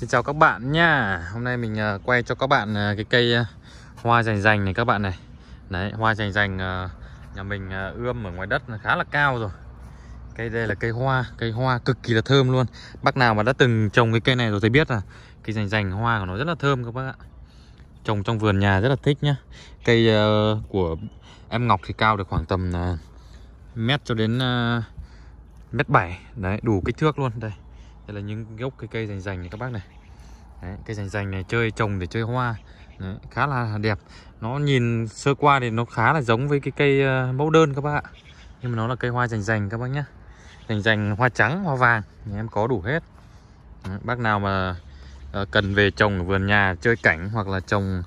Xin chào các bạn nha Hôm nay mình ờ, quay cho các bạn ờ, cái cây ờ, hoa rành rành này các bạn này Đấy, hoa rành rành nhà mình ươm ở ngoài đất khá là cao rồi Cây đây là cây hoa, cây hoa cực kỳ là thơm luôn Bác nào mà đã từng trồng cái cây này rồi thì biết là Cây rành rành hoa của nó rất là thơm các bác ạ Trồng trong vườn nhà rất là thích nhá Cây của em Ngọc thì cao được khoảng tầm mét cho đến mét bảy, Đấy, đủ kích thước luôn đây đây là những gốc cây cây dành rành này các bác này Đấy, cây dành dành này chơi trồng để chơi hoa Đấy, khá là đẹp nó nhìn sơ qua thì nó khá là giống với cái cây ờ, mẫu đơn các bác ạ nhưng mà nó là cây hoa dành dành các bác nhé dành dành hoa trắng hoa vàng nhà em có đủ hết Đấy, bác nào mà ờ, cần về trồng ở vườn nhà chơi cảnh hoặc là trồng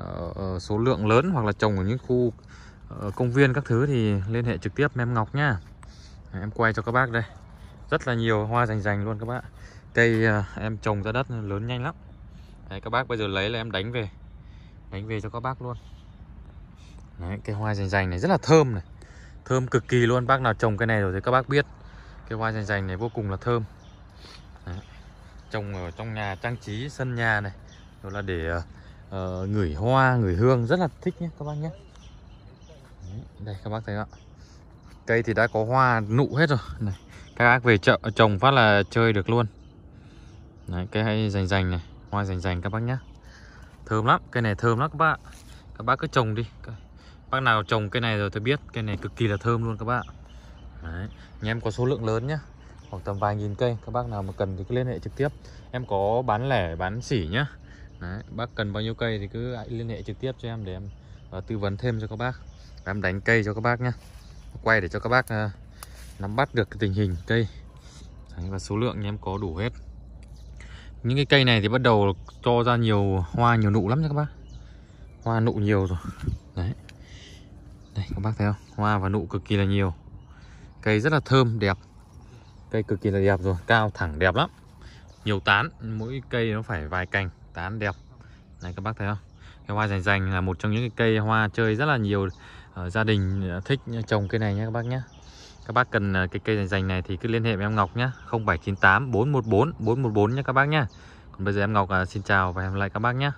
uh, số lượng lớn hoặc là trồng ở những khu công viên các thứ thì liên hệ trực tiếp em Ngọc nhá em quay cho các bác đây rất là nhiều hoa rành rành luôn các bạn, cây ờ, em trồng ra đất lớn nhanh lắm đấy, các bác bây giờ lấy là em đánh về đánh về cho các bác luôn đấy, cái hoa rành rành này rất là thơm này thơm cực kỳ luôn bác nào trồng cây này rồi thì các bác biết cây hoa rành rành này vô cùng là thơm đấy, trồng ở trong nhà trang trí sân nhà này rồi là để uh, ngửi hoa ngửi hương rất là thích nhé các bác nhé đây các bác thấy không ạ Cây thì đã có hoa nụ hết rồi này. Các bác về chợ trồng phát là chơi được luôn Đấy, Cây hay rành rành này Hoa rành rành các bác nhé Thơm lắm, cây này thơm lắm các bác Các bác cứ trồng đi Bác nào trồng cây này rồi tôi biết Cây này cực kỳ là thơm luôn các bác Đấy. Nhà em có số lượng lớn nhá Khoảng tầm vài nghìn cây Các bác nào mà cần thì cứ liên hệ trực tiếp Em có bán lẻ, bán xỉ nhá Đấy. Bác cần bao nhiêu cây thì cứ liên hệ trực tiếp cho em Để em ờ, tư vấn thêm cho các bác Em đánh cây cho các bác nhá quay để cho các bác ờ, nắm bắt được cái tình hình cây và số lượng nhà em có đủ hết những cái cây này thì bắt đầu cho ra nhiều hoa nhiều nụ lắm nha các bác hoa nụ nhiều rồi đấy đây các bác thấy không hoa và nụ cực kỳ là nhiều cây rất là thơm đẹp cây cực kỳ là đẹp rồi cao thẳng đẹp lắm nhiều tán mỗi cây nó phải vài cành tán đẹp này các bác thấy không cái hoa rành rành là một trong những cái cây hoa chơi rất là nhiều Ờ, gia đình ờ, thích trồng cây này nhé các bác nhé các bác cần ờ, cái cây dành dành này thì cứ liên hệ với em Ngọc nhé 0798 414 414 nhé các bác nhé còn bây giờ em Ngọc xin chào và hẹn gặp lại các bác nhé